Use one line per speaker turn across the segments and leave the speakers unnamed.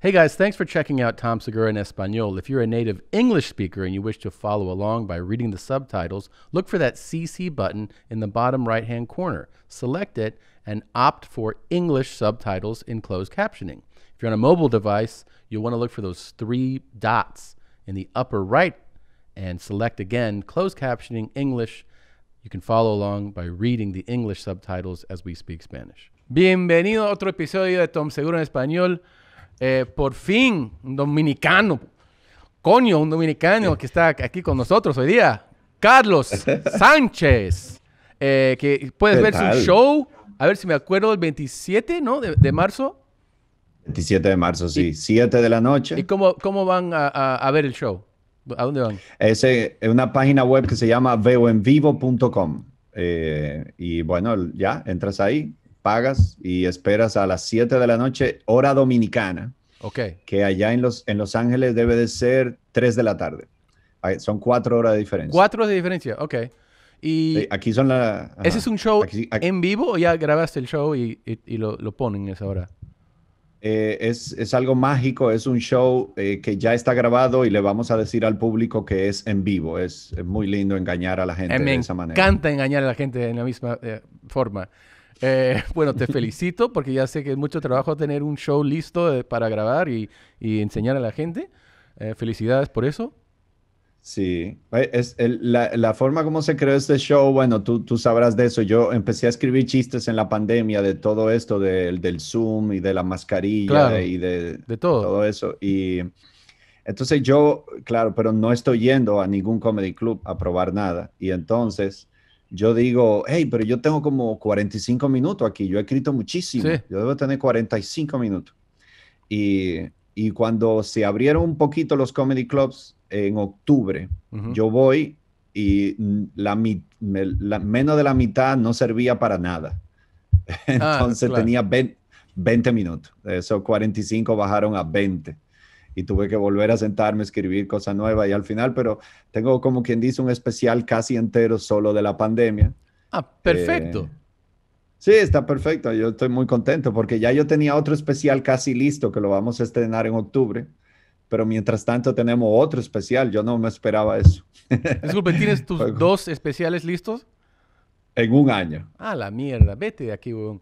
Hey guys, thanks for checking out Tom Segura in Espanol. If you're a native English speaker and you wish to follow along by reading the subtitles, look for that CC button in the bottom right hand corner. Select it and opt for English subtitles in closed captioning. If you're on a mobile device, you'll want to look for those three dots in the upper right and select again closed captioning English. You can follow along by reading the English subtitles as we speak Spanish. Bienvenido a otro episodio de Tom Segura en Español. Eh, por fin, un dominicano. Coño, un dominicano que está aquí con nosotros hoy día. Carlos Sánchez. Eh, que puedes ver su show. A ver si me acuerdo, el 27, De, marzo.
27 de marzo, sí. 7 de la noche.
¿Y cómo, cómo van a, ver el show? ¿A dónde van?
Es eh, una página web que se llama veoenvivo.com. y bueno, ya entras ahí, pagas y esperas a las 7 de la noche, hora dominicana. Okay. Que allá en Los, en los Ángeles debe de ser 3 de la tarde. son cuatro
horas de diferencia. 4 de diferencia, ok. Y aquí son la... ¿Ese es un show en vivo o ya grabaste el show y, lo, lo, ponen a esa hora? Eh, es, algo
mágico, es un show eh, que ya está grabado y le vamos a decir al público que es en vivo. Es, muy lindo engañar a la gente eh, de esa manera. Me encanta
engañar a la gente de la misma forma. Eh, bueno, te felicito porque ya sé que es mucho trabajo tener un show listo eh, para grabar y, enseñar a la gente. Eh, felicidades por eso. Sí,
es la, forma como se creó este show, bueno, tú, sabrás de eso. Yo empecé a escribir chistes en la pandemia de todo esto, del Zoom y de la mascarilla y de, todo. eso. Y entonces yo, claro, pero no estoy yendo a ningún comedy club a probar nada. Y entonces yo digo, hey, pero yo tengo como 45 minutos aquí, yo he escrito muchísimo, yo debo tener 45 minutos. Y, cuando se abrieron un poquito los comedy clubs en octubre, yo voy y la, menos de la mitad no servía para nada. Ah, Entonces tenía 20, minutos, esos 45 bajaron a 20 y tuve que volver a sentarme, a escribir cosas nuevas y al final, pero tengo como quien dice un especial casi entero solo de la pandemia.
Ah, eh, perfecto.
sí, está perfecto. Yo estoy muy contento porque ya yo tenía otro especial casi listo que lo vamos a estrenar en octubre. Pero mientras tanto tenemos otro especial. Yo no me esperaba eso.
Disculpe, ¿tienes tus dos especiales listos?
En un año.
Ah, la mierda. Vete de aquí, weón.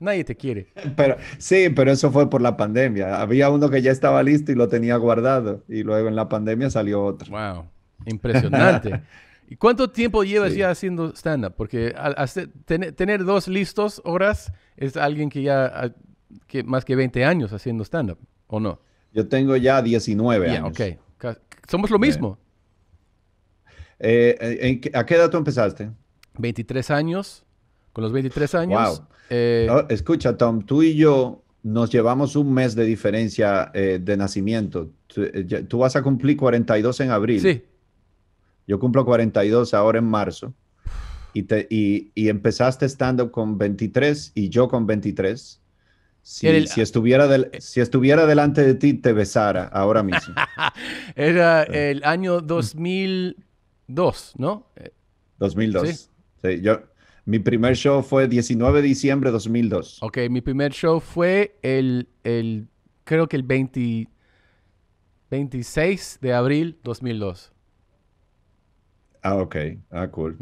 Nadie te quiere.
Pero, sí, pero eso fue por la pandemia. Había uno que ya estaba listo y lo tenía guardado. Y luego en la pandemia salió otro.
Wow, impresionante. ¿Y cuánto tiempo llevas ya haciendo stand-up? Porque tener dos listos horas es alguien que ya, que más que 20 años haciendo stand-up, ¿o no? Yo tengo ya 19 yeah, años. Ok, somos lo eh. mismo. Eh, eh, ¿A qué edad tú empezaste? 23 años. Con los 23 años. Eh, escucha, Tom, tú y yo
nos llevamos un mes de diferencia eh, de nacimiento. Eh, tú, vas a cumplir 42 en abril. Sí. Yo cumplo 42 ahora en marzo. Y, te, y, y empezaste estando con 23 y yo con 23. Si, si, estuviera si estuviera delante de ti, te besara ahora mismo.
Era el año 2002, ¿no?
2002. Sí. Sí, yo, mi primer show fue 19 de diciembre de 2002.
Ok, mi primer show fue el, creo que el 20, 26 de abril 2002.
Ah, ok. Ah, cool.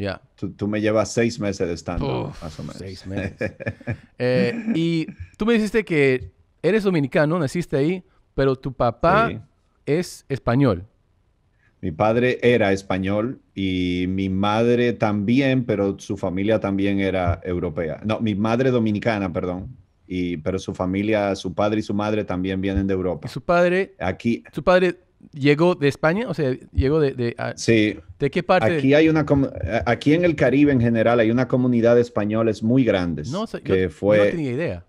Tú, me llevas seis meses de estando. más o menos. Seis meses.
Eh, y tú me dijiste que eres dominicano, naciste ahí, pero tu papá es español. Mi padre era español
y mi madre también, pero su familia también era europea. No, mi madre dominicana, perdón. Y, pero su familia, su padre y su madre también vienen de Europa.
su padre? Aquí. ¿Su padre llegó de España? O sea, llegó de... de sí. ¿De qué parte? Aquí
hay una... Eh, aquí en el Caribe en general hay una comunidad de españoles muy grandes.
No, o que fue, no tenía idea.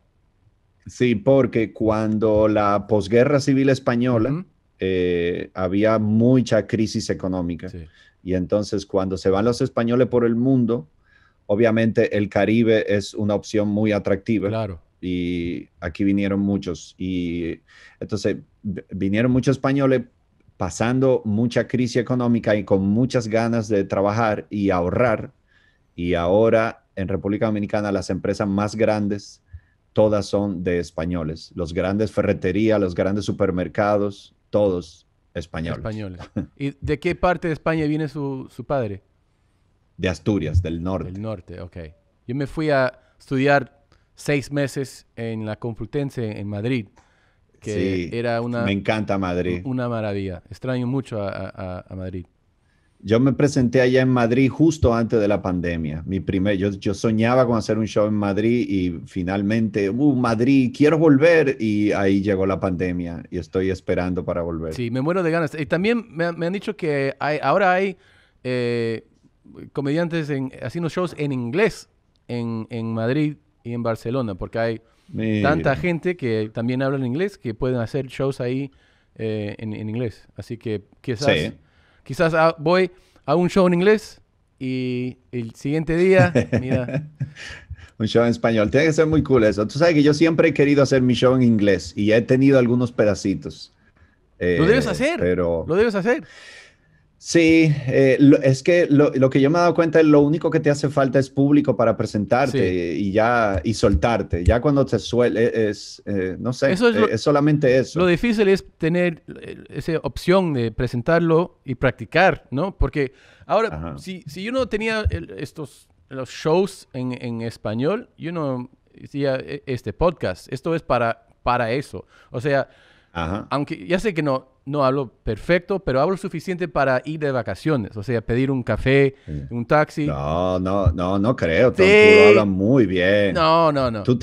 Sí, porque cuando la posguerra civil española... Eh, había mucha crisis económica. Y entonces cuando se van los españoles por el mundo, obviamente el Caribe es una opción muy atractiva. Claro. Y aquí vinieron muchos. Y entonces vinieron muchos españoles pasando mucha crisis económica y con muchas ganas de trabajar y ahorrar. Y ahora en República Dominicana las empresas más grandes, todas son de españoles. Los grandes ferreterías, los grandes supermercados, todos españoles.
españoles. ¿Y de qué parte de España viene su, su padre?
De Asturias, del norte.
Del norte, ok. Yo me fui a estudiar seis meses en la Complutense en Madrid, que era una... Me encanta Madrid. Una maravilla. Extraño mucho a, a Madrid. Yo
me presenté allá en Madrid justo antes de la pandemia. Mi primer, yo, soñaba con hacer un show en Madrid y finalmente, uh, Madrid, quiero volver. Y ahí llegó la pandemia y estoy esperando para volver. Sí,
me muero de ganas. Y también me, han dicho que hay, ahora hay eh, comediantes en, haciendo shows en inglés en, Madrid y en Barcelona, porque hay tanta gente que también habla en inglés que pueden hacer shows ahí eh, en, inglés. Así que quizás... Quizás ah, voy a un show en inglés y el siguiente día, mira.
un show en español. Tiene que ser muy cool eso. Tú sabes que yo siempre he querido hacer mi show en inglés y ya he tenido algunos pedacitos. lo debes eh, hacer. Lo debes hacer. Sí, eh, es que lo, que yo me he dado cuenta es lo único que te hace falta es público para presentarte y ya y soltarte. Ya cuando te suele e, es, eh, no sé, eh, es, solamente eso.
Lo difícil es tener esa opción de presentarlo y practicar, ¿no? Porque ahora, si, si yo no tenía estos los shows en, en español, yo no decía hacía este podcast. Esto es para, para eso. O sea, aunque ya sé que no, no hablo perfecto, pero hablo suficiente para ir de vacaciones. O sea, pedir un café, un taxi. No, no,
no, no creo. Tú hablas muy bien. No, no, no. Tú,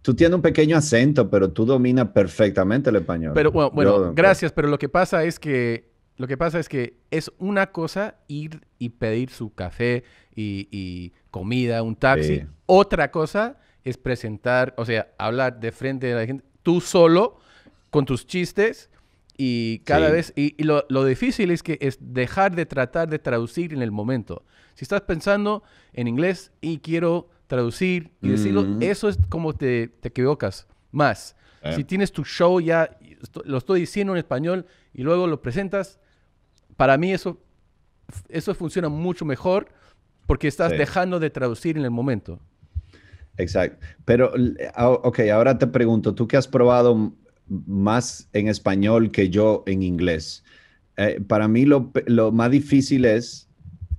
tú tienes un pequeño acento, pero tú dominas perfectamente el español. Pero bueno, gracias.
Pero lo que pasa es que lo que pasa es que es una cosa ir y pedir su café y, comida, un taxi. Otra cosa es presentar, o sea, hablar de frente a la gente, tú solo con tus chistes y cada vez, y, lo, difícil es que es dejar de tratar de traducir en el momento. Si estás pensando en inglés y quiero traducir y decirlo, mm. eso es como te, equivocas más. Eh. Si tienes tu show ya, lo estoy diciendo en español y luego lo presentas, para mí eso, eso funciona mucho mejor porque estás dejando de traducir en el momento.
Exacto. Pero, ah, ok, ahora te pregunto, tú qué has probado más en español que yo en inglés. para mí lo, lo, más difícil es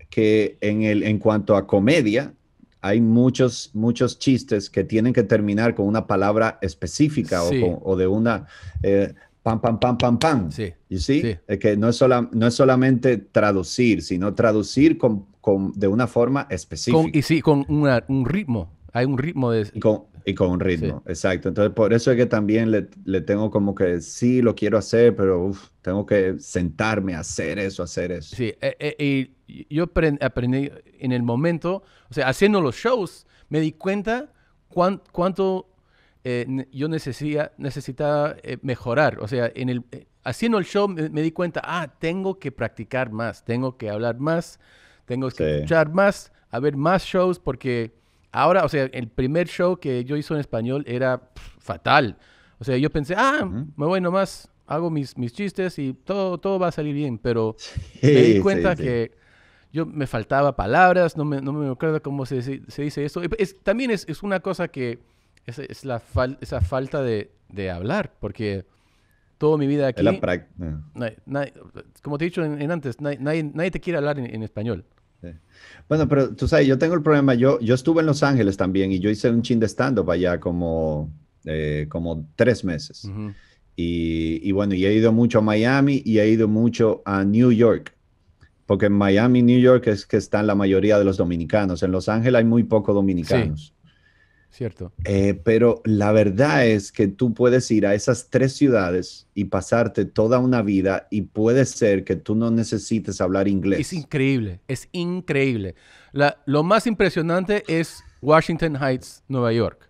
que en, el, en cuanto a comedia, hay muchos, muchos chistes que tienen que terminar con una palabra específica o, o, de una... pam, pam, pam, pam, pam. Sí. Y sí. Es que no es, sola, no es solamente traducir, sino traducir con, de una forma específica.
y sí, con un ritmo. Hay un ritmo
de... Y con un ritmo, exacto. Entonces, por eso es que también le, le tengo como que, sí, lo quiero hacer, pero tengo que sentarme a hacer eso, a hacer eso.
Sí, eh, eh, y yo aprendí en el momento, o sea, haciendo los shows, me di cuenta cuánto eh, yo necesitaba, necesitaba mejorar. O sea, en el, haciendo el show me, di cuenta, ah, tengo que practicar más, tengo que hablar más, tengo que escuchar más, a ver más shows, porque Ahora, o sea, el primer show que yo hice en español era fatal. O sea, yo pensé, ah, me voy nomás, hago mis, mis chistes y todo, todo va a salir bien, pero me di cuenta que yo me faltaba palabras, no me, no me acuerdo cómo se, se dice eso. también es, es, una cosa que es, la esa falta de, de, hablar, porque toda mi vida aquí... como te he dicho en, antes, nadie, nadie, te quiere hablar en español.
Bueno, pero tú sabes, yo tengo el problema, yo, yo estuve en Los Ángeles también y yo hice un chin de stand-up allá como, eh, como tres meses. y, y, bueno, y he ido mucho a Miami y he ido mucho a New York, porque en Miami, New York es que están la mayoría de los dominicanos, en Los Ángeles hay muy pocos dominicanos. Cierto. Eh, pero la verdad es que tú puedes ir a esas tres ciudades y pasarte toda una vida y puede ser que tú no necesites hablar inglés. Es
increíble, es increíble. lo más impresionante es Washington Heights, Nueva York.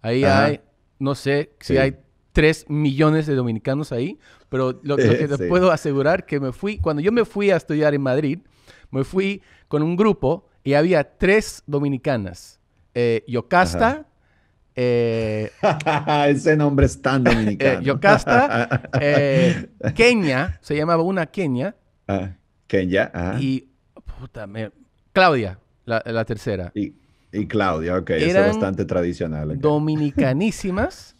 Ahí hay, no sé si hay tres millones de dominicanos ahí, pero lo, que te puedo asegurar que me fui, cuando yo me fui a estudiar en Madrid, me fui con un grupo y había tres dominicanas eh, Yocasta. Eh, Ese nombre es tan eh, dominicano. Yocasta, Kenia, se llamaba una Kenia.
Ah, Kenia, Y, puta, Claudia, la, tercera. Y, Claudia, ok, eso es bastante tradicional.
Dominicanísimas.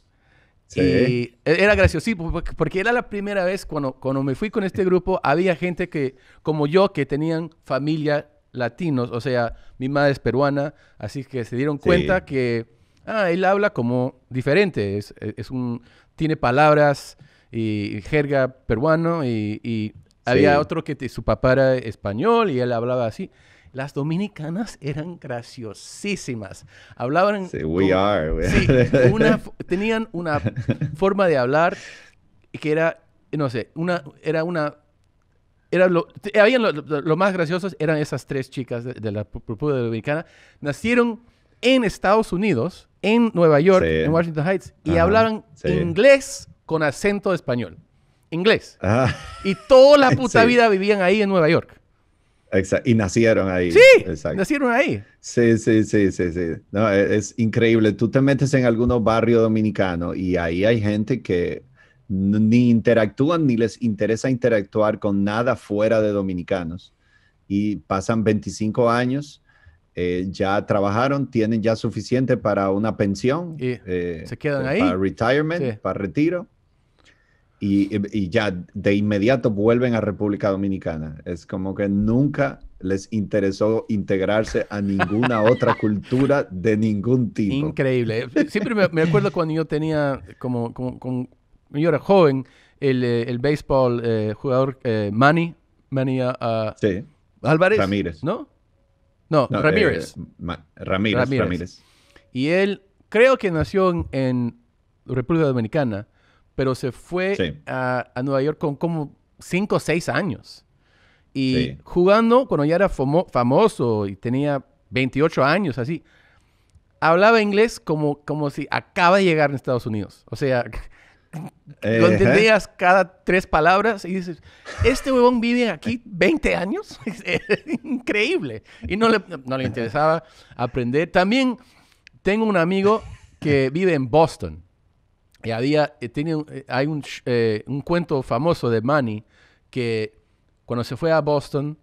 Y e, era Sí, porque era la primera vez cuando, cuando me fui con este grupo, había gente que, como yo, que tenían familia latinos, o sea, mi madre es peruana, así que se dieron cuenta que, ah, él habla como diferente, es, e, un, tiene palabras y, jerga peruano y, había otro que su papá era español y él hablaba así. Las dominicanas eran graciosísimas. Hablaban... sí, tenían una forma de hablar que era, no sé, una, era una lo, eh, habían lo, más graciosos eran esas tres chicas de, la República Dominicana. Nacieron en Estados Unidos, en Nueva York, en Washington Heights, y hablaban inglés con acento de español. Inglés. Ah. Y toda la puta vida vivían ahí en Nueva York.
Exacto. Y nacieron ahí. Sí, nacieron ahí. Sí, sí, sí, sí, No, e-, es, increíble. Tú te metes en algunos barrio dominicano y ahí hay gente que ni interactúan ni les interesa interactuar con nada fuera de dominicanos. Y pasan 25 años, eh, ya trabajaron, tienen ya suficiente para una pensión.
Eh, se quedan eh, ahí. Para
retirement, para retiro. Y, ya de inmediato vuelven a República Dominicana. Es como que nunca les interesó integrarse a ninguna otra cultura de ningún tipo.
Increíble. Siempre me, acuerdo cuando yo tenía como yo era joven, el, eh, el béisbol eh, jugador eh, Manny, Manny uh, uh, Álvarez. Ramírez. ¿No? No, Ramírez. Ramírez. Ramírez. Y él creo que nació en, República Dominicana, pero se fue a, Nueva York con como 5 o 6 años. Y jugando, cuando ya era famoso y tenía 28 años, así, hablaba inglés como, como si acaba de llegar en Estados Unidos. O sea, donde entendías cada tres palabras y dices, este huevón vive aquí 20 años, es increíble. Y no le, interesaba aprender. También tengo un amigo que vive en Boston y había, eh, tiene, eh, hay eh, un, cuento famoso de Manny que cuando se fue a Boston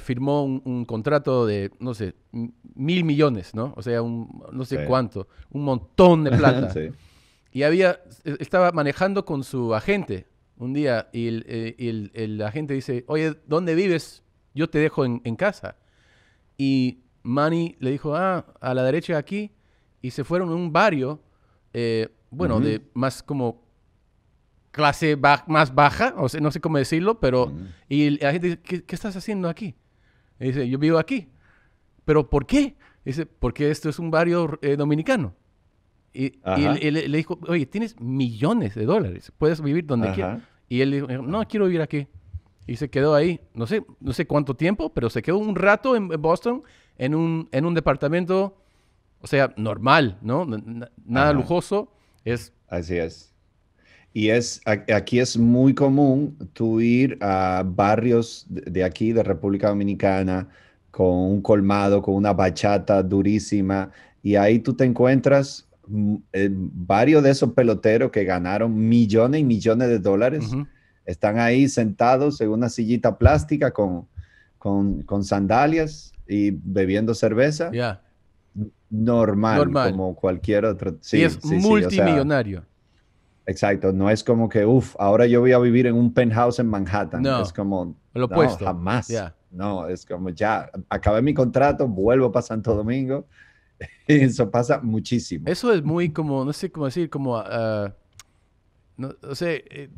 firmó un, contrato de, no sé, mil millones, ¿no? O sea, un, no sé cuánto, un montón de plata. sí. Y había, e, estaba manejando con su agente un día e, y el, el, agente dice, oye, ¿dónde vives? Yo te dejo en, casa. Y Manny le dijo, ah, a la derecha aquí. Y se fueron a un barrio, eh, bueno, de más como clase más baja, o no sé cómo decirlo, pero... Y la gente dice, ¿Qué, estás haciendo aquí? Y dice, yo vivo aquí. ¿Pero por qué? dice, porque esto es un barrio eh, dominicano. Y, él, le dijo, oye, tienes millones de dólares, puedes vivir donde quieras. Y él dijo, no, quiero vivir aquí. Y se quedó ahí, no sé, no sé cuánto tiempo, pero se quedó un rato en Boston, en un, en un departamento, o sea, normal, ¿no? nada lujoso. Es...
Así es. Y es, aquí es muy común tú ir a barrios de aquí, de República Dominicana, con un colmado, con una bachata durísima, y ahí tú te encuentras eh, varios de esos peloteros que ganaron millones y millones de dólares están ahí sentados en una sillita plástica con, con, sandalias y bebiendo cerveza. Normal, como cualquier otro. Sí, y es multimillonario. Exacto, no es como que, uff, ahora yo voy a vivir en un penthouse en Manhattan. No, es como, lo opuesto. jamás. No, es como ya, acabé mi contrato, vuelvo para Santo Domingo, Eso pasa muchísimo.
Eso es muy como, no sé cómo decir, como, uh, no, sé, eh,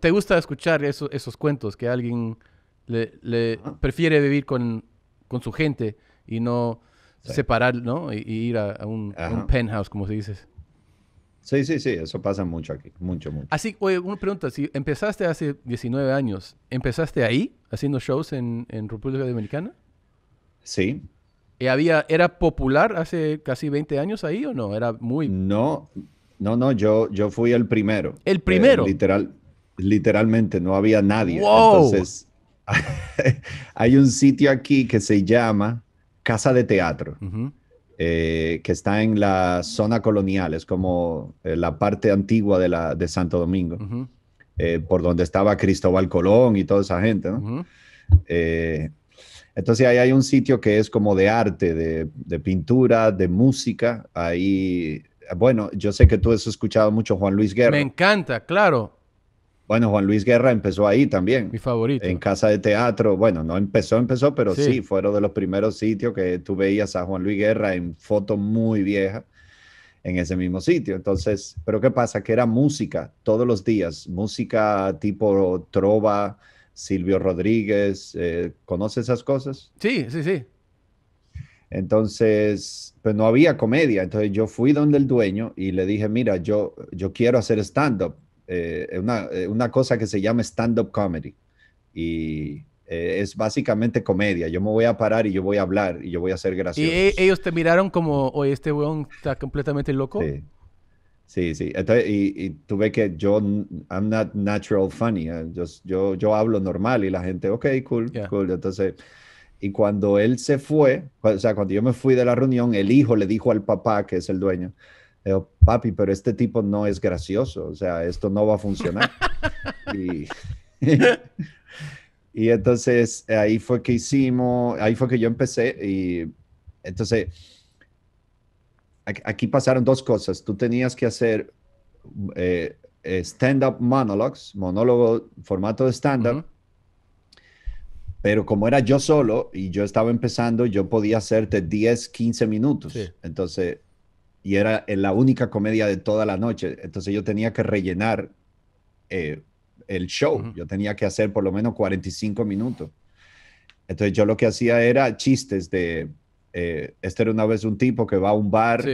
te, gusta escuchar esos cuentos que alguien le, prefiere vivir con, con, su gente y no separar, ¿no? Y, ir a, un, penthouse, como se dice.
Sí, sí, sí, eso pasa mucho aquí, mucho, mucho.
Así, oye, una pregunta, si empezaste hace 19 años, ¿empezaste ahí haciendo shows en, en República Dominicana? Sí, eh, había, ¿Era popular hace casi 20 años ahí o no? Era muy... No, no, no, yo, yo fui el primero. ¿El primero? Eh, literal,
literalmente, no había nadie. Entonces, hay un sitio aquí que se llama Casa de Teatro, eh, que está en la zona colonial, es como la parte antigua de, la, de Santo Domingo, por donde estaba Cristóbal Colón y toda esa gente, ¿no? Entonces ahí hay un sitio que es como de arte, de, pintura, de música. Ahí, bueno, yo sé que tú has escuchado mucho Juan Luis Guerra. Me
encanta, claro.
Bueno, Juan Luis Guerra empezó ahí también. Mi favorito. En casa de teatro. Bueno, no empezó, empezó, pero sí, sí fueron de los primeros sitios que tú veías a Juan Luis Guerra en foto muy vieja en ese mismo sitio. Entonces, pero ¿qué pasa? Que era música todos los días, música tipo trova, Silvio Rodríguez, eh, ¿conoce esas cosas? Sí, sí, sí. Entonces, pues no había comedia. Entonces yo fui donde el dueño y le dije, mira, yo, yo quiero hacer stand-up, eh, eh, una, cosa que se llama stand-up comedy. Y es básicamente comedia. Yo me voy a parar y yo voy a hablar y yo voy a hacer gracioso. ¿Y
ellos te miraron como, oye, este weón está completamente loco? Sí.
Sí, sí. y, tuve que yo, I'm not natural funny. ¿eh? Yo, yo, hablo normal y la gente, ok, cool, cool. Entonces, y cuando él se fue, o sea, cuando yo me fui de la reunión, el hijo le dijo al papá, que es el dueño, papi, pero este tipo no es gracioso. O sea, esto no va a funcionar. y, y entonces ahí fue que hicimos, ahí fue que yo empecé. Y entonces aquí pasaron dos cosas. Tú tenías que hacer eh, eh, stand-up monologues, monólogo, formato de stand-up. Pero como era yo solo y yo estaba empezando, yo podía hacerte 10, 15 minutos. Entonces, y era eh, la única comedia de toda la noche. Entonces yo tenía que rellenar el show. Yo tenía que hacer por lo menos 45 minutos. Entonces yo lo que hacía era chistes de, eh, este era una vez un tipo que va a un bar,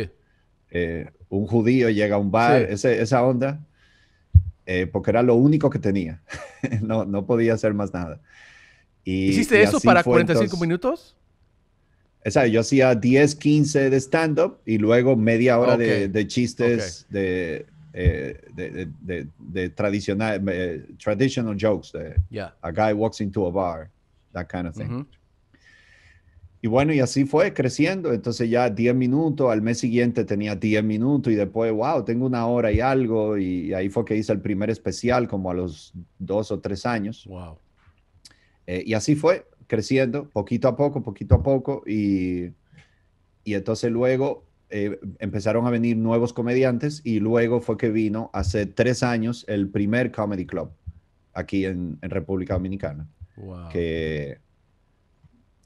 eh, un judío llega a un bar, esa onda, eh, porque era lo único que tenía. no, no podía hacer más nada. Y, ¿Hiciste eso para 45 minutos? Esa, yo hacía 10, 15 de stand-up y luego media hora de, chistes de, eh, de, tradicional, traditional jokes. A guy walks into a bar, that kind of thing. Y bueno, y así fue creciendo. Entonces ya 10 minutos, al mes siguiente tenía 10 minutos y después, wow, tengo una hora y algo. Y ahí fue que hice el primer especial como a los dos o tres años. Wow. Eh, y así fue creciendo, poquito a poco, poquito a poco. Y, y entonces luego eh, empezaron a venir nuevos comediantes y luego fue que vino hace tres años el primer Comedy Club aquí en, en República Dominicana. Wow. Que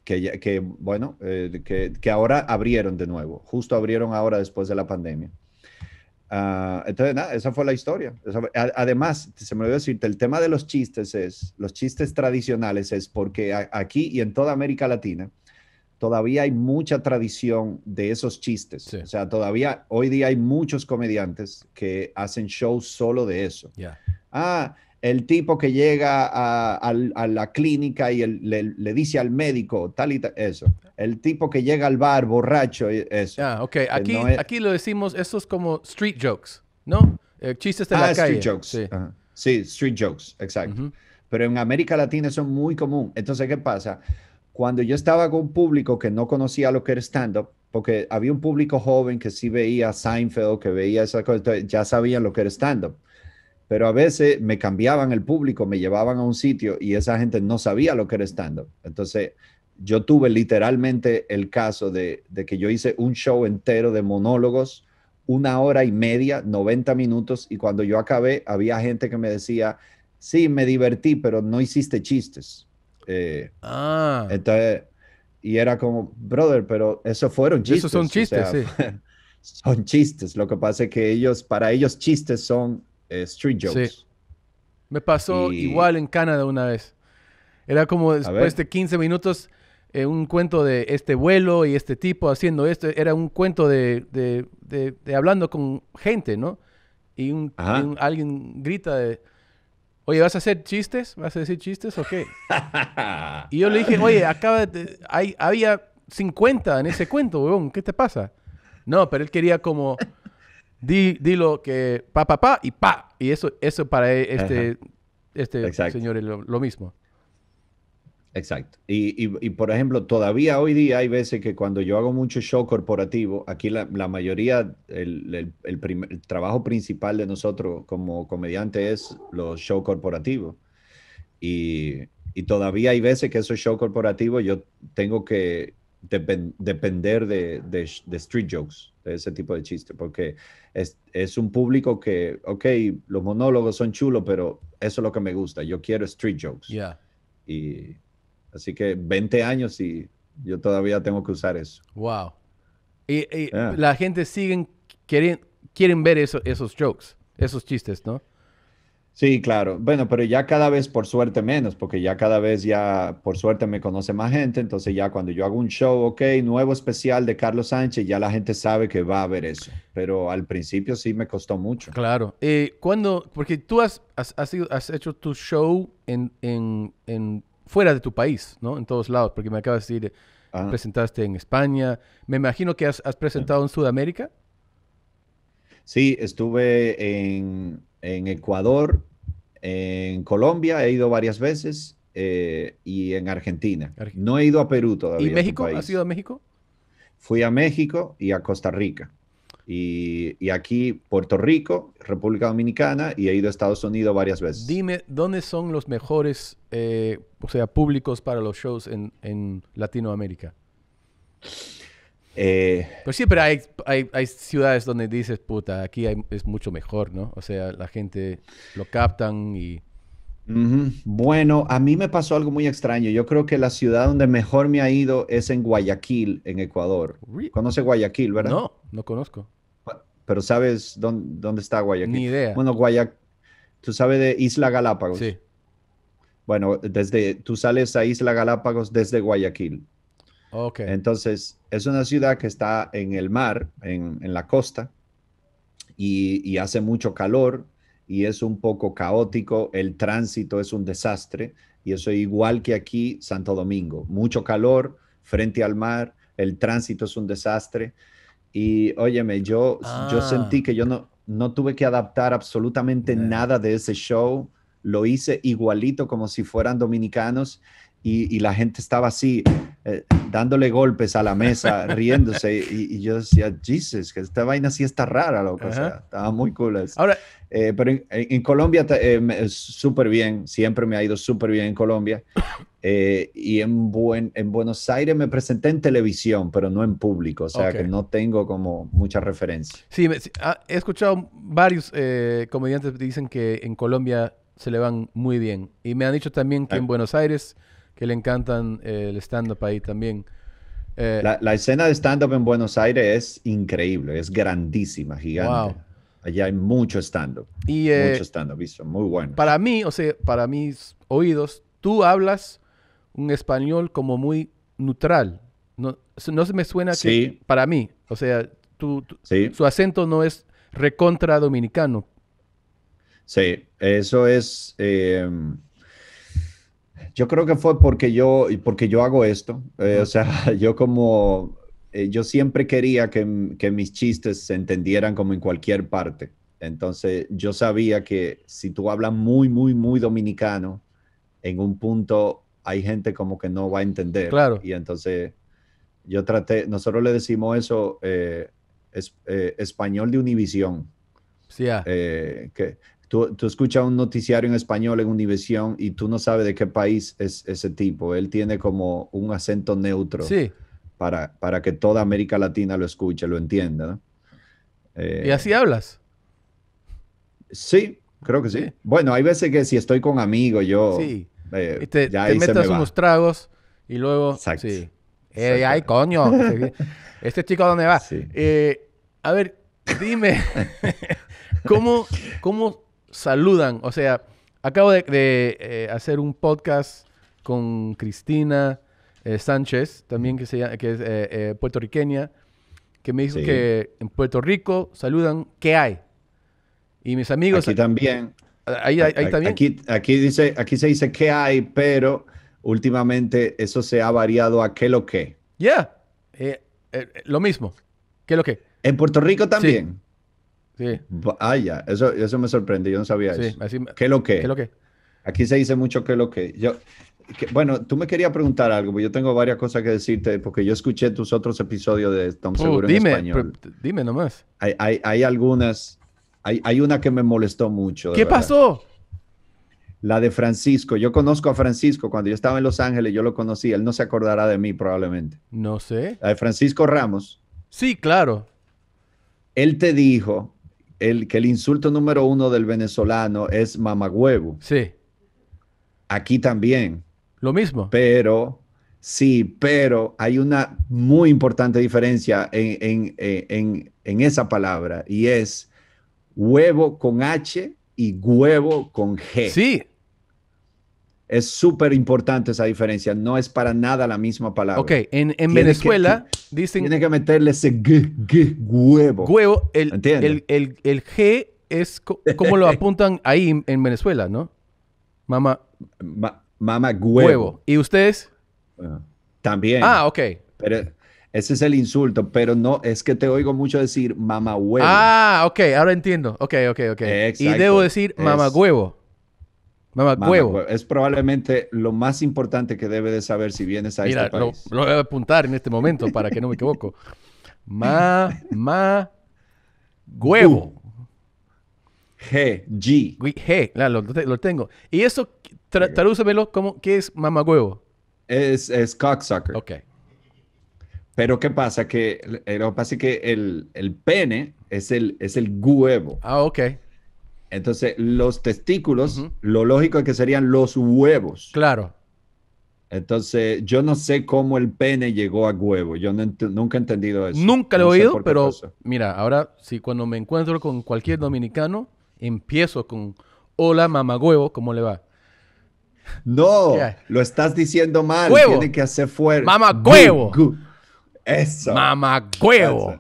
que, bueno, eh, que, ahora abrieron de nuevo, justo abrieron ahora después de la pandemia. Ah, entonces, nada, esa fue la historia. además, se me olvidó decirte, el tema de los chistes es, los chistes tradicionales es porque aquí y en toda América Latina todavía hay mucha tradición de esos chistes. O sea, todavía hoy día hay muchos comediantes que hacen shows solo de eso. Ya. Ah, el tipo que llega a, la clínica y le, dice al médico tal y tal, eso. El tipo que llega al bar borracho, eh, eso. Ah, ok. Eh, aquí, aquí
lo decimos, eso es como street jokes, ¿no? Eh, chistes de ah, la calle. calle. Street jokes. Sí.
street jokes, exacto. Pero en América Latina son muy común. Entonces, ¿qué pasa? Cuando yo estaba con un público que no conocía lo que era stand-up, porque había un público joven que sí veía Seinfeld, que veía esas cosas, ya sabían lo que era stand-up pero a veces me cambiaban el público, me llevaban a un sitio y esa gente no sabía lo que era stand-up. Entonces, yo tuve literalmente el caso de, que yo hice un show entero de monólogos, una hora y media, 90 minutos, y cuando yo acabé, había gente que me decía, sí, me divertí, pero no hiciste chistes. Eh, ah. Entonces, y era como, brother, pero esos fueron chistes. Esos son chistes, sí. son chistes. Lo que pasa es que ellos, para ellos, chistes son eh, street Jokes.
Me pasó igual en Canadá una vez. Era como después de 15 minutos eh, un cuento de este vuelo y este tipo haciendo esto. Era un cuento de, hablando con gente, ¿no? Y, alguien grita de, oye, ¿vas a hacer chistes? ¿Vas a decir chistes? o qué? y yo le dije, oye, acaba de, había 50 en ese cuento, weón, ¿qué te pasa? No, pero él quería como di, dilo que pa, pa, pa y pa. Y eso, eso para e, este, este señor es lo, mismo.
Exacto. Y, por ejemplo, todavía hoy día hay veces que cuando yo hago mucho show corporativo, aquí la, mayoría, el, trabajo principal de nosotros como comediante es los shows corporativos. Y, y todavía hay veces que esos shows corporativos yo tengo que depender de street jokes ese tipo de chiste, porque es, un público que, ok, los monólogos son chulos, pero eso es lo que me gusta. Yo quiero street jokes. Y así que 20 años y yo todavía tengo que usar eso.
Wow. Y, ah. la gente siguen quieren, quieren ver esos jokes, esos chistes, ¿no?
Sí, claro. Bueno, pero ya cada vez por suerte menos, porque ya cada vez ya por suerte me conoce más gente, entonces ya cuando yo hago un show, ok, nuevo especial de Carlos Sánchez, ya la gente sabe que va a ver eso, pero al principio sí me costó mucho.
Claro. Eh, ¿Cuándo? porque tú has, has, hecho tu show en, en, en, fuera de tu país, ¿no? En todos lados, porque me acabas de decir, ah. presentaste en España, me imagino que has presentado en Sudamérica.
Sí, estuve en en Ecuador, en Colombia he ido varias veces eh, y en Argentina. No he ido a Perú todavía. ¿Y México? ¿Has ido a México? Fui a México y a Costa Rica. Y, aquí Puerto Rico, República Dominicana y he ido a Estados Unidos varias veces.
Dime, ¿dónde son los mejores, eh, o sea, públicos para los shows en, en Latinoamérica? Eh, pues sí, pero hay, hay, ciudades donde dices, puta, aquí es mucho mejor, ¿no? O sea, la gente lo captan y...
Bueno, a mí me pasó algo muy extraño. Yo creo que la ciudad donde mejor me ha ido es en Guayaquil, en Ecuador. ¿Conoce Guayaquil, verdad? No, no conozco. Pero ¿sabes dónde, está Guayaquil? Ni idea. Bueno, Guayaquil, tú sabes de Isla Galápagos. Sí. Bueno, desde, tú sales a Isla Galápagos desde Guayaquil entonces, es una ciudad que está en el mar, en, la costa, y, hace mucho calor y es un poco caótico, el tránsito es un desastre, y eso igual que aquí, Santo Domingo, mucho calor frente al mar, el tránsito es un desastre, y óyeme, yo, yo ah. sentí que yo no, no tuve que adaptar absolutamente nada de ese show, lo hice igualito como si fueran dominicanos y, la gente estaba así, eh, dándole golpes a la mesa, riéndose, y, yo decía, Jesus, que esta vaina sí está rara, loco, o sea, estaba muy cool. Ahora, eh, pero en, Colombia eh, es súper bien, siempre me ha ido súper bien en Colombia, y en, buen, en Buenos Aires me presenté en televisión, pero no en público, o sea, que no tengo como mucha referencia.
Sí, ah, he escuchado varios comediantes que dicen que en Colombia se le van muy bien, y me han dicho también que ah. en Buenos Aires que le encantan eh, el stand-up ahí también. Eh,
la, escena de stand-up en Buenos Aires es increíble, es grandísima, gigante. Allá hay mucho stand-up. Y, mucho eh,
stand-up, muy bueno. Para mí, o sea, para mis oídos, tú hablas un español como muy neutral. No, no se me suena que, para mí, o sea, tu, su acento no es recontra dominicano.
Sí, eso es... Yo creo que fue porque yo, porque yo hago esto. Eh, o sea, yo como, eh, yo siempre quería que, mis chistes se entendieran como en cualquier parte. Entonces, yo sabía que si tú hablas muy, muy, muy dominicano, en un punto hay gente como que no va a entender. Claro. Y entonces yo traté, nosotros le decimos eso, eh, es, español de Univisión. Sí, ah. que Tú, escuchas un noticiario en español en Univision y tú no sabes de qué país es ese tipo. Él tiene como un acento neutro para, para que toda América Latina lo escuche, lo entienda. ¿Y así eh, hablas? Sí, creo que sí. Bueno, hay veces que si estoy con amigos, yo... Sí. Eh, y te, ya unos
tragos y luego... Sí. Eh, ay, coño. este chico, ¿dónde va? a ver, dime, ¿cómo, ¿cómo saludan. O sea, acabo de, eh, hacer un podcast con Cristina eh, Sánchez, también que, que es eh, puertorriqueña, que me dijo que en Puerto Rico saludan, ¿qué hay? Y mis amigos... Aquí también.
Aquí, dice, aquí se dice qué hay, pero últimamente eso se ha variado a qué lo que.
Ya, lo mismo, qué lo que. En Puerto Rico también. Sí.
Vaya, ah, eso, eso me sorprende. yo no sabía eso. ¿Qué lo qué? ¿Qué lo que? Aquí se dice mucho qué lo que. Yo, bueno, tú me querías preguntar algo, porque yo tengo varias cosas que decirte, porque yo escuché tus otros episodios de Tom uh, Seguro dime, en español.
dime nomás.
Hay, algunas, hay, una que me molestó mucho. ¿Qué pasó? La de Francisco. Yo conozco a Francisco. Cuando yo estaba en Los Ángeles, yo lo conocí. Él no se acordará de mí, probablemente.
No sé.
La de Francisco Ramos.
Sí, claro.
Él te dijo el, que el insulto número uno del venezolano es mamagüevo. Sí. Aquí también. Lo mismo. Pero, sí, pero hay una muy importante diferencia en, en eh, esa palabra y es huevo con H y huevo con G. Sí, es súper importante esa diferencia. No es para nada la misma palabra. Ok, en, Venezuela
dicen... Tiene que meterle ese g, g, huevo. Huevo, el, el, G es como lo apuntan ahí en Venezuela, ¿no? Mama... Mamá huevo. ¿Y ustedes? Ah, también.
Ah, ok. Pero ese es el insulto, pero no, es que te oigo mucho decir mama huevo.
Ah, ok, ahora entiendo. Ok, ok, ok. Y debo decir mama huevo.
Mamá, huevo. Es probablemente lo más importante que debe de saber si vienes a Mira, este país.
Lo, lo voy a apuntar en este momento para que no me equivoco. ma huevo. G, G. G, lo, tengo. Y eso, tra, tradúcemelo como, ¿qué es mamagüevo? Es, es cocksucker. Ok.
Pero ¿qué pasa? Que eh, lo que pasa es que el, pene es el, es el huevo. Ah, ok. Entonces, los testículos, lo lógico es que serían los huevos. Claro. Entonces, yo no sé cómo el pene llegó a huevo. Yo nunca he entendido eso. Nunca lo he oído, pero
mira, ahora si cuando me encuentro con cualquier dominicano, empiezo con hola mamá huevo, ¿cómo le va?
No, lo estás diciendo mal. Huevo. Tiene que hacer fuerte. Mamá huevo. Eso.
Mamá huevo.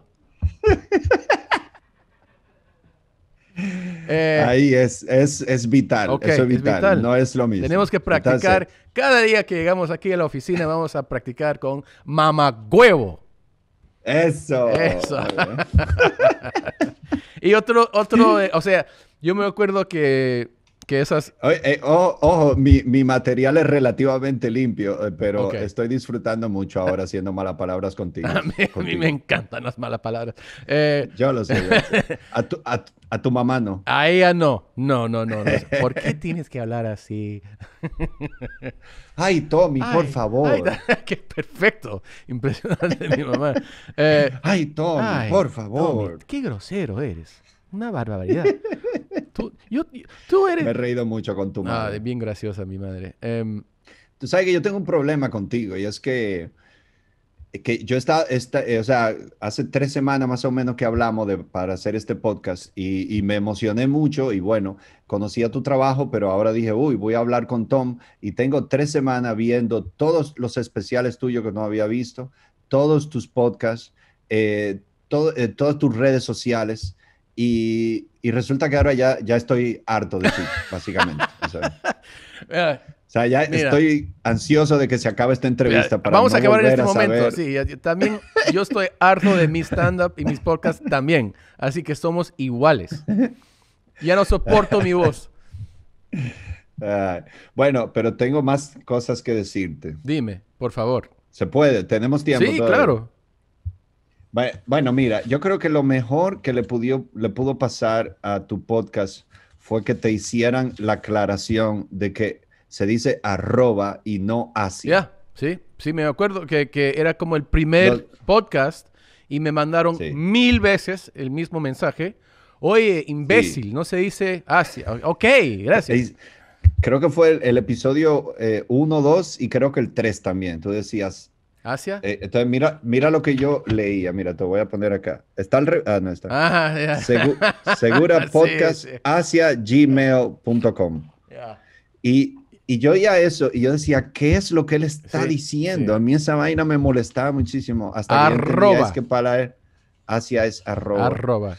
Eh, Ahí
es, es, vital, eso es vital, no es lo mismo. Tenemos que practicar.
Cada día que llegamos aquí a la oficina vamos a practicar con mamagüevo. Eso. Eso. y otro, otro, eh, o sea, yo me acuerdo que que esas... Eh,
ojo, mi, mi, material es relativamente limpio, eh, pero estoy disfrutando mucho ahora haciendo malas palabras contigo. A mí, me
encantan las malas palabras.
Eh, yo lo sé.
A, tu, a, tu, mamá no. A ella no. No, no, no. ¿Por qué tienes que hablar así? ay, Tommy, por favor. qué perfecto. Impresionante mi mamá. ay, Tommy, por favor. qué grosero eres. Una barbaridad. tú, eres...
Me he reído mucho con tu ah, madre. Ah, bien graciosa mi madre. Em, tú sabes que yo tengo un problema contigo y es que, que yo estaba, esta, eh, o sea, hace tres semanas más o menos que hablamos de, para hacer este podcast y, me emocioné mucho y bueno, conocía tu trabajo, pero ahora dije, uy, voy a hablar con Tom y tengo tres semanas viendo todos los especiales tuyos que no había visto, todos tus podcasts, eh, todo, eh, todas tus redes sociales. Y, resulta que ahora ya, ya estoy harto de ti, básicamente. O
sea,
ya estoy ansioso de que se acabe esta entrevista. vamos a acabar en este momento. Sí,
también yo estoy harto de mi stand-up y mis podcasts también. Así que somos iguales. Ya no soporto mi voz.
bueno, pero tengo más cosas que decirte. Dime, por favor. Se puede, tenemos tiempo. Sí, claro. Bueno, mira, yo creo que lo mejor que le, pudió, le pudo pasar a tu podcast fue que te hicieran la aclaración de que se dice arroba y no así.
Ya, sí, sí, me acuerdo que, era como el primer podcast y me mandaron mil veces el mismo mensaje. Oye, imbécil, no se dice así. Ok, gracias.
Creo que fue el, episodio 1, eh, 2 y creo que el 3 también. Tú decías ¿Asia? Eh, entonces, mira, mira lo que yo leía. Mira, te voy a poner acá. Está el. Ah, no está. Ah, segura podcast sí, gmail.com. Y, yo ya eso, y yo decía, ¿qué es lo que él está diciendo? A mí esa vaina me molestaba muchísimo. Hasta arroba. Que es que para él, Asia es arroba.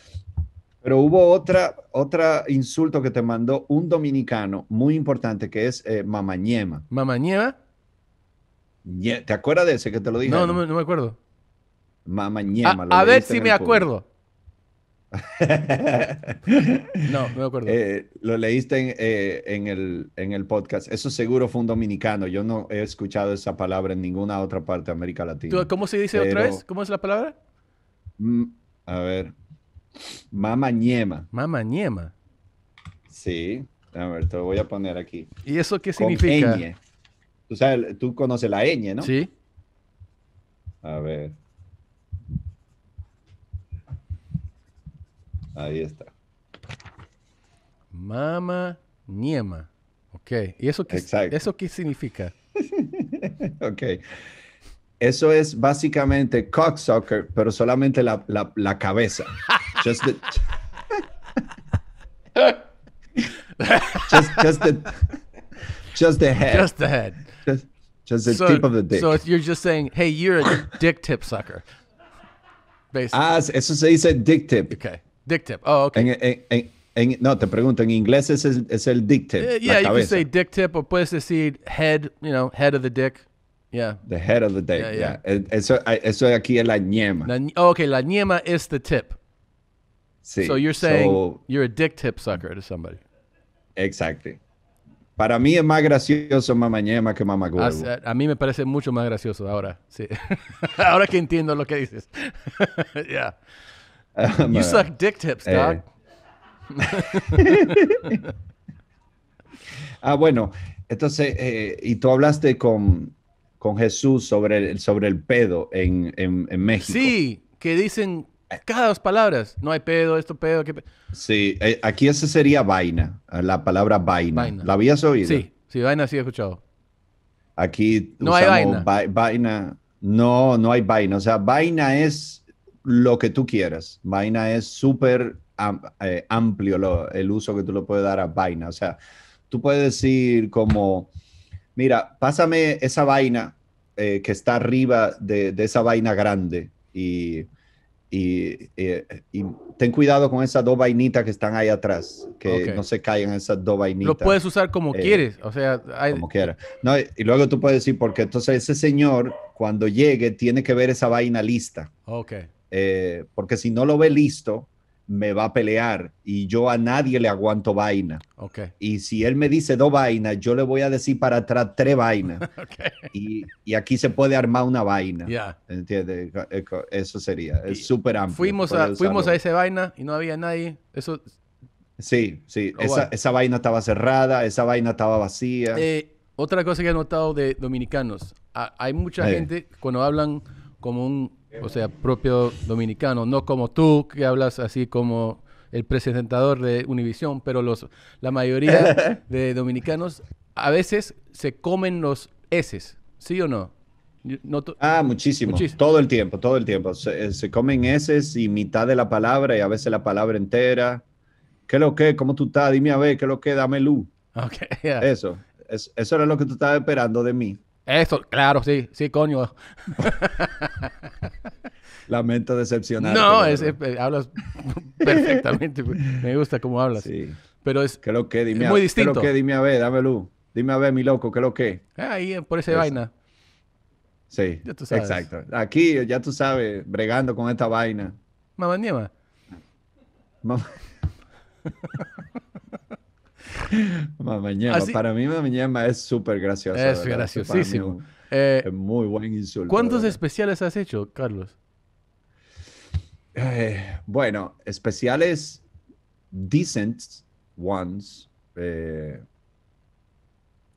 Pero hubo otra, otra insulto que te mandó un dominicano muy importante que es eh, Mamañema. ¿Mamañema? ¿Te acuerdas de ese que te lo dije? No, no
me, acuerdo.
Mamá ñema. A, ver si me acuerdo. no, no me acuerdo. Eh, lo leíste eh, en, el, podcast. Eso seguro fue un dominicano. Yo no he escuchado esa palabra en ninguna otra parte de América Latina. ¿Cómo se dice otra vez?
¿Cómo es la palabra?
Mm, a ver. Mama ñema. Mama ñema. Sí. A ver, te lo voy a poner aquí. ¿Y eso qué significa? Tú, sabes, tú conoces la ñ, ¿no? Sí.
A ver. Ahí está. Mama niema. Ok. ¿Y eso qué, ¿eso qué significa? ok.
Eso es básicamente cocksucker, pero solamente la, la, cabeza. Just the...
just, just, the... just the head. Just the head. Just, just the so, tip of the dick. So you're just saying, hey, you're a dick tip sucker. Basically. Ah,
eso se dice dick tip. Okay. Dick tip. Oh, okay. En, en, en, no, te pregunto, en inglés es el, es el dick tip. Uh, yeah, you can say
dick tip o puedes decir head, you know, head of the dick. Yeah. The head of the dick. Yeah, yeah.
yeah. Eh, eso, eh, eso aquí es la ñema.
La, oh, okay, la ñema is the tip.
Sí. So you're saying so,
you're a dick tip sucker to somebody. Exactly.
Para mí es más gracioso Mamañema que mama ah,
A, a, mí me parece mucho más gracioso ahora. Sí. ahora que entiendo lo que dices. you suck dick tips, eh. dog. ah,
bueno. Entonces, eh, y tú hablaste con, Jesús sobre el, sobre el pedo en, en México.
Sí, que dicen cada dos palabras. No hay pedo, esto pedo, qué
Sí, eh, aquí ese sería vaina, eh, la palabra vaina. ¿La habías oído? Sí,
sí, vaina sí he escuchado.
Aquí no hay vaina. vaina. No, no hay vaina. O sea, vaina es lo que tú quieras. Vaina es súper eh, amplio el uso que tú le puedes dar a vaina. O sea, tú puedes decir como, mira, pásame esa vaina que está arriba de esa vaina grande y y, ten cuidado con esas dos vainitas que están ahí atrás, que no se caigan esas dos vainitas. Lo puedes usar como eh, quieres,
o sea, hay... como quieras.
No, y, luego tú puedes decir, porque entonces ese señor cuando llegue tiene que ver esa vaina lista. Ok. Eh, porque si no lo ve listo, me va a pelear y yo a nadie le aguanto vaina. Y si él me dice dos vainas, yo le voy a decir para atrás tres vainas. y, aquí se puede armar una vaina. Ya. ¿Entiendes? Eso sería. Es súper amplio. Fuimos a, fuimos a
esa vaina y no había nadie. Eso...
Sí, sí. esa, vaina estaba cerrada, esa vaina estaba
vacía. Eh, otra cosa que he notado de dominicanos. hay mucha eh. gente cuando hablan como un o sea, propio dominicano, no como tú que hablas así como el presentador de Univisión, pero los, la mayoría de dominicanos a veces se comen los S, ¿sí o no? no ah,
muchísimo, todo el tiempo, todo el tiempo. Se, eh, comen S y mitad de la palabra y a veces la palabra entera. ¿Qué es lo que? ¿Cómo tú estás? Dime a ver, ¿qué es lo que? Dame luz. Okay,
Eso,
eso era lo que tú estabas esperando de mí.
Eso, claro, sí, sí, coño. Lamento decepcionar. No, hablas perfectamente. Me gusta cómo hablas. Sí. Pero es, que? Dime muy distinto. que? Dime a ver, dame
luz. Dime a ver, mi loco, ¿qué lo que?
Ahí, por esa vaina.
Sí, ya tú sabes. exacto. Aquí, ya tú sabes, bregando con esta vaina.
Mamá niema. Mamá...
Mamañema. para mí Mamá Mamañema es súper gracioso. Es graciosísimo. Eh, es muy buen insulto. ¿Cuántos especiales has hecho, Carlos? Eh, bueno, especiales
decent ones. Eh,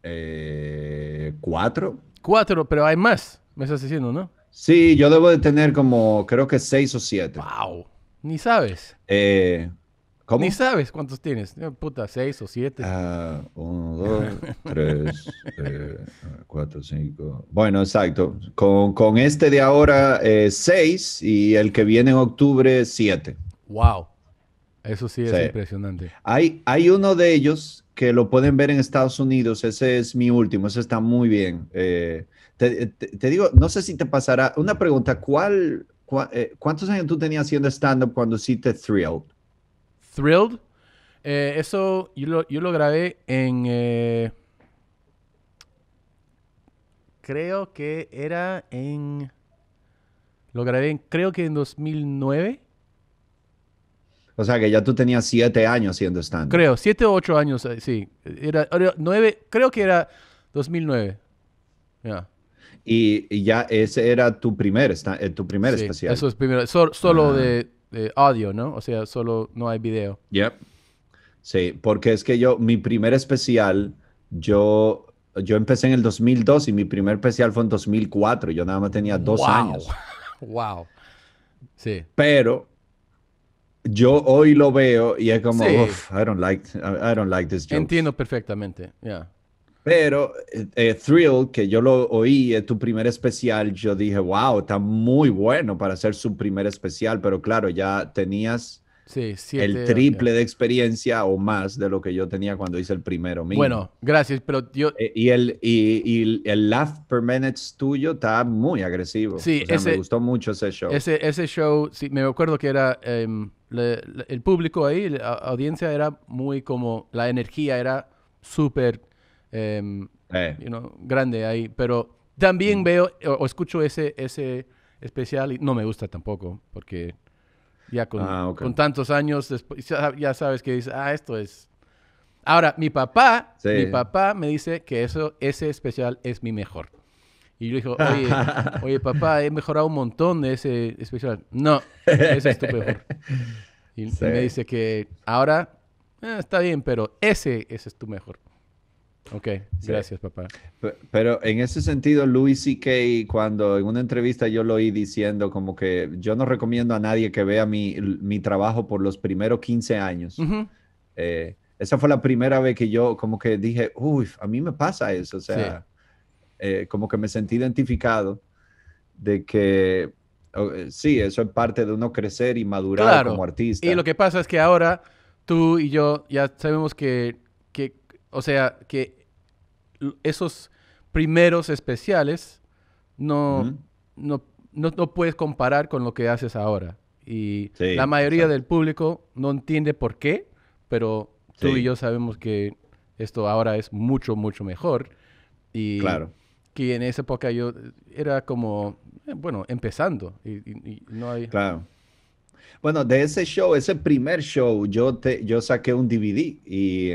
eh, cuatro. Cuatro, pero hay más, me estás diciendo, ¿no?
Sí, yo debo de tener como, creo que seis o siete. ¡Wow!
Ni sabes.
Eh, ni
sabes cuántos tienes. Eh, puta, seis o siete. Ah, uno, dos, tres, eh, cuatro, cinco.
Bueno, exacto. Con, este de ahora, eh, seis. Y el que viene en octubre, siete. Wow.
Eso sí es impresionante.
Hay, hay uno de ellos que lo pueden ver en Estados Unidos. Ese es mi último. Ese está muy bien. te, digo, no sé si te pasará. Una pregunta. ¿Cuántos años tú tenías haciendo stand-up cuando hiciste thrilled?
Thrilled. Eh, eso yo lo, grabé en. Eh, creo que era en. Lo grabé, en, creo que en 2009.
O sea que ya tú tenías siete años siendo stand.
Creo, siete o ocho años, eh, sí. Era, nueve, creo que era 2009. Ya.
Y, ya ese era tu primer, stand, tu primer sí, especial. Eso es
primero, solo ah. de de audio, ¿no? O sea, solo no hay video.
Yep. Sí, porque es que yo, mi primer especial, yo, yo empecé en el 2002 y mi primer especial fue en 2004. Yo nada más tenía dos años.
wow. Sí.
Pero yo hoy lo veo y es como, I don't like, I don't like this joke.
Entiendo perfectamente, yeah.
Pero eh, eh, Thrill, que yo lo oí, es tu primer especial, yo dije, wow, está muy bueno para hacer su primer especial, pero claro, ya tenías
el triple
de experiencia o más de lo que yo tenía cuando hice el primero mío. Bueno, gracias, pero yo... Eh, y, el, y, el laugh per minute tuyo está muy agresivo. Sí, o me gustó mucho ese show.
Ese, ese show, sí, me acuerdo que era... Em, el público ahí, la audiencia era muy como... La energía era súper Em, you know, grande ahí. Pero también mm. veo o, escucho ese, ese especial y no me gusta tampoco, porque ya con, ah, con tantos años después, ya, sabes que dices, ah, esto es. Ahora, mi papá, mi papá me dice que eso, ese especial es mi mejor. Y yo digo oye, oye, papá, he mejorado un montón de ese especial. No, ese es tu mejor. Y, me dice que ahora ah, está bien, pero ese, ese es tu mejor. Ok, gracias papá.
Pero en ese sentido, y C.K., cuando en una entrevista yo lo oí diciendo como que yo no recomiendo a nadie que vea mi, mi trabajo por los primeros 15 años. Eh, esa fue la primera vez que yo como que dije, uy, a mí me pasa eso, o sea, eh, como que me sentí identificado de que eh, sí, eso es parte de uno crecer y madurar como artista. Y
lo que pasa es que ahora tú y yo ya sabemos que, que o sea, que esos primeros especiales no, no, no, puedes comparar con lo que haces ahora. Y la mayoría del público no entiende por qué, pero tú y yo sabemos que esto ahora es mucho, mucho mejor. Y claro. que en esa época yo eh, era como, eh, bueno, empezando. no hay... Claro.
Bueno, de ese show, ese primer show, yo, te, yo saqué un DVD y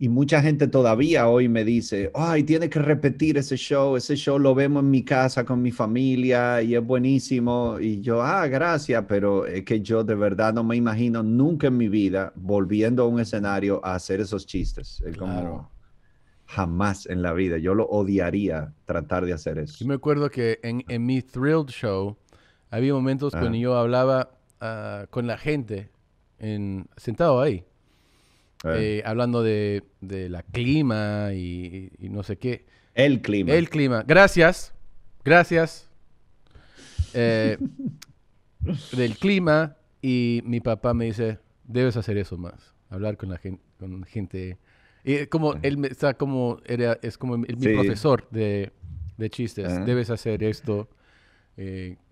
y mucha gente todavía hoy me dice, ay, tiene que repetir ese show, ese show lo vemos en mi casa con mi familia y es buenísimo. Y yo, ah, gracias, pero es que yo de verdad no me imagino nunca en mi vida volviendo a un escenario a hacer esos chistes. como, jamás en la vida, yo lo odiaría tratar de hacer eso.
y me acuerdo que en, en mi Thrilled Show había momentos ah. cuando yo hablaba ah, con la gente sentado ahí eh. Eh, hablando de, la clima y, no sé qué. El clima. El clima. Gracias. Gracias. Eh, del clima. Y mi papá me dice, debes hacer eso más. Hablar con la gente. Con gente. Y como él está como, era, es como mi profesor de, chistes. Debes hacer esto.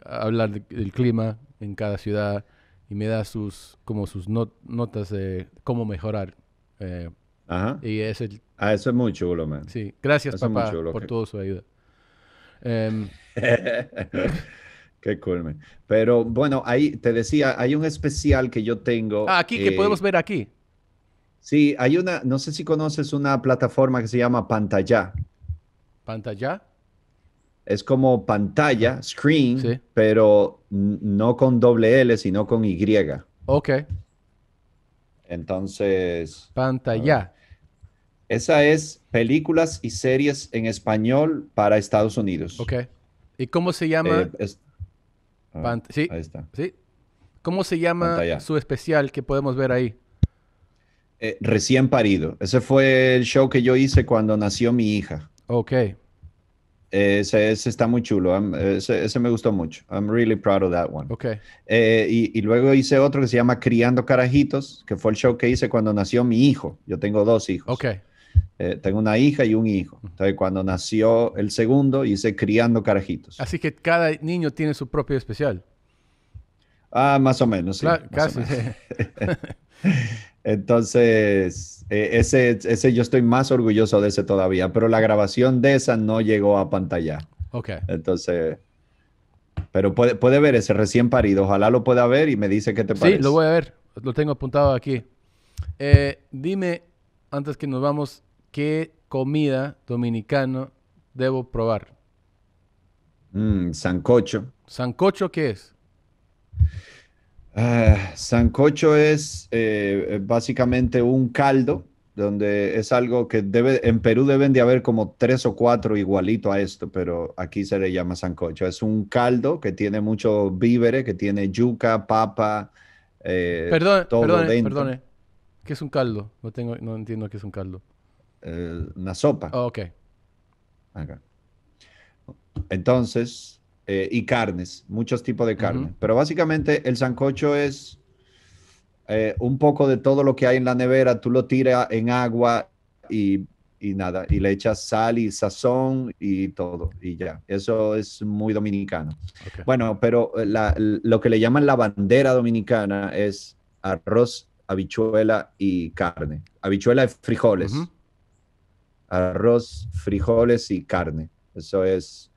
hablar del clima en cada ciudad y me da sus, como sus notas de cómo mejorar. Eh, Ajá. Y ah,
eso es muy chulo, man. Sí, gracias papá por toda
su ayuda. Em,
Qué cool, man. Pero bueno, ahí te decía, hay un especial que yo tengo. Ah, aquí, que eh, podemos ver aquí. Sí, hay una, no sé si conoces una plataforma que se llama Pantalla. ¿Pantalla? es como pantalla, screen, pero no con doble L, sino con Y. Ok. Entonces. Pantalla. Esa es
películas y series en español para Estados Unidos. Ok. ¿Y cómo se llama? Eh, sí. Ahí está. Sí. ¿Cómo se llama su especial que podemos ver ahí? Eh,
recién parido. Ese fue el show que yo hice cuando nació mi hija. Ok. Eh, ese, está muy chulo. Ese, me gustó mucho. I'm really proud of that one. Okay. Eh, y, luego hice otro que se llama Criando Carajitos, que fue el show que hice cuando nació mi hijo. Yo tengo dos hijos. Okay. Eh, tengo una hija y un hijo. Entonces, cuando nació el segundo, hice Criando Carajitos.
Así que cada niño tiene su propio especial.
Ah, más o menos, sí. Claro, casi. Entonces, eh, ese, ese yo estoy más orgulloso de ese todavía, pero la grabación de esa no llegó a pantalla. Ok. Entonces, pero puede, puede ver ese recién parido, ojalá lo pueda ver y me dice qué te parece. Sí, lo voy
a ver, lo tengo apuntado aquí. Eh, dime, antes que nos vamos, ¿qué comida dominicana debo probar?
Mm, sancocho.
¿Sancocho qué es?
Ah, sancocho es eh, básicamente un caldo, donde es algo que debe, en Perú deben de haber como tres o cuatro igualito a esto, pero aquí se le llama sancocho. Es un caldo que tiene mucho víveres, que tiene yuca, papa, eh, perdón, todo perdone,
¿Qué es un caldo? No, tengo, no entiendo qué es un caldo. Eh, una sopa. Oh, okay.
ok. Entonces, eh, y carnes, muchos tipos de carne. Pero básicamente el sancocho es eh, un poco de todo lo que hay en la nevera, tú lo tiras en agua y, nada, y le echas sal y sazón y todo, y ya. Eso es muy dominicano. Bueno, pero eh, lo que le llaman la bandera dominicana es arroz, habichuela y carne. Habichuela es frijoles. Arroz, frijoles y carne. Eso es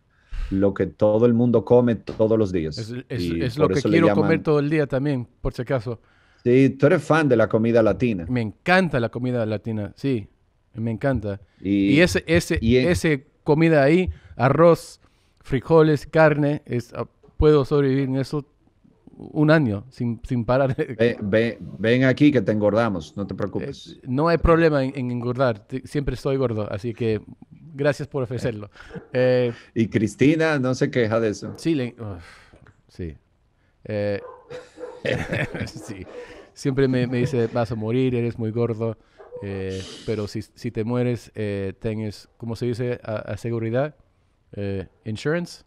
lo que todo el mundo come todos los días. Es, lo que quiero comer
todo el día también, por si acaso. Sí, tú eres fan de la comida latina. Me encanta la comida latina, sí, me encanta. Y, esa ese, ese, ese comida ahí, arroz, frijoles, carne, es, ah, puedo sobrevivir en eso un año sin, sin parar. Ven,
aquí que te engordamos, no te preocupes.
Eh, no hay problema en engordar, siempre estoy gordo, así que Gracias por ofrecerlo. y eh, Cristina no se queja de eso. Sí, eh, sí. Siempre me, dice, vas a morir, eres muy gordo, eh, pero si, te mueres, tienes, ¿cómo se dice? A, seguridad. insurance.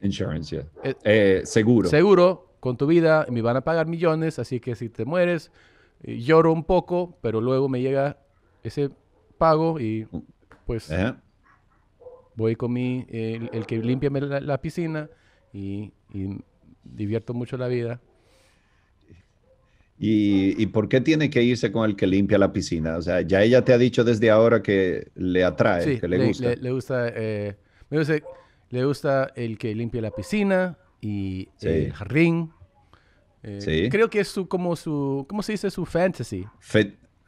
Insurance, yeah. seguro.
Seguro con tu vida, me van a pagar millones, así que si te mueres, lloro un poco, pero luego me llega ese pago y pues voy con mi, el, que limpia la, piscina y, divierto mucho la vida.
¿Y, ¿Y por qué tiene que irse con el que limpia la piscina? O sea, ya ella te ha dicho desde ahora que le atrae, que le, gusta.
Le, gusta, eh, le el que limpia la piscina
y el
jardín. Eh, creo que es su, como su, ¿cómo se dice? Su fantasy.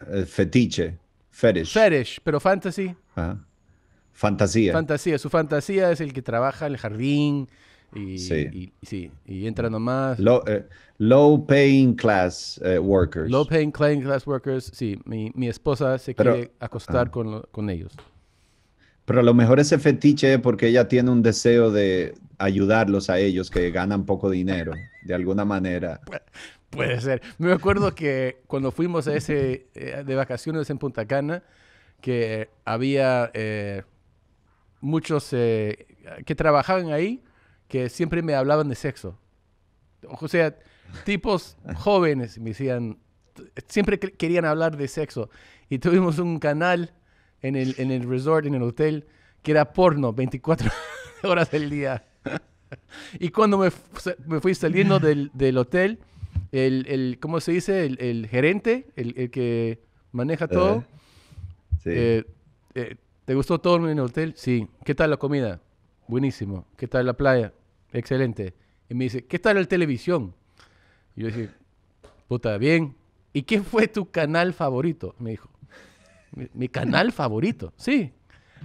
Eh, fetiche. Fetish. Fetish, pero fantasy. Ah. Fantasía. Fantasía. Su fantasía es el que trabaja en el jardín y, sí. y, entra
nomás. Eh, low, paying class eh, workers.
Low paying class workers, sí. Mi, esposa se quiere acostar ah. con, con ellos.
Pero a lo mejor ese fetiche es porque ella tiene un deseo de ayudarlos a ellos que ganan poco dinero, de alguna manera. Pues,
Puede ser. Me acuerdo que cuando fuimos a ese, eh, de vacaciones en Punta Cana, que había eh, muchos eh, que trabajaban ahí que siempre me hablaban de sexo. O sea, tipos jóvenes me decían, siempre querían hablar de sexo. Y tuvimos un canal en el, en el resort, en el hotel, que era porno 24 horas del día. y cuando me, me fui saliendo del, del hotel, el, el ¿cómo se dice? El, el gerente, el, el, que maneja todo. Eh, eh, ¿Te gustó todo en el hotel? Sí. ¿Qué tal la comida? Buenísimo. ¿Qué tal la playa? Excelente. Y me dice, ¿qué tal la televisión? yo dije, puta, bien. ¿Y qué fue tu canal favorito? Me dijo, mi, mi canal favorito, sí.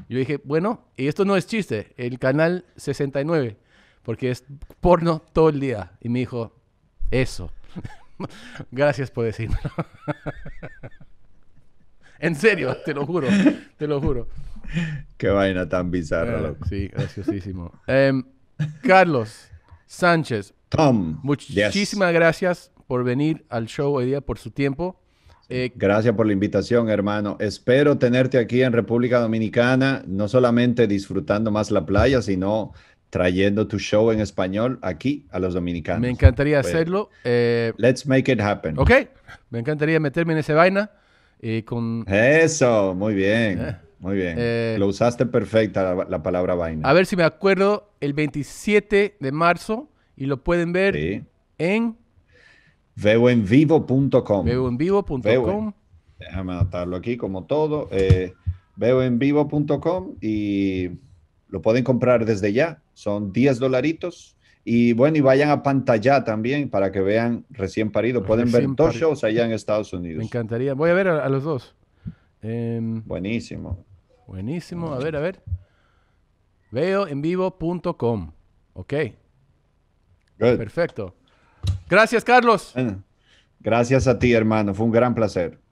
Yo dije, bueno, y esto no es chiste, el canal 69, porque es porno todo el día. Y me dijo, eso. Gracias por decirme. en serio, te lo juro. Te lo juro.
Qué vaina tan bizarra, eh, loco. Sí, graciosísimo.
Em, Carlos Sánchez. Tom. Muchísimas gracias por venir al show hoy día, por su tiempo. Eh,
gracias por la invitación, hermano. Espero tenerte aquí en República Dominicana, no solamente disfrutando más la playa, sino trayendo tu show en español aquí a los dominicanos. Me encantaría hacerlo. Eh, let's make it happen. Ok,
me encantaría meterme en esa vaina. Eh, con...
Eso, muy bien. Eh, muy bien. Lo usaste perfecta la, palabra vaina.
A ver si me acuerdo, el 27 de marzo, y lo pueden ver en... Veoenvivo.com. Veoenvivo.com.
Déjame anotarlo aquí como todo. veoenvivo.com y lo pueden comprar desde ya, son 10 dolaritos. Y bueno, y vayan a Pantalla también para que vean recién parido. Pueden ver dos shows allá
en Estados Unidos. Me encantaría. Voy a ver a, los dos. Em, buenísimo. Buenísimo. A ver, a ver. Veoenvivo.com. Ok. Perfecto. Gracias, Carlos. gracias a ti,
hermano. Fue un gran placer.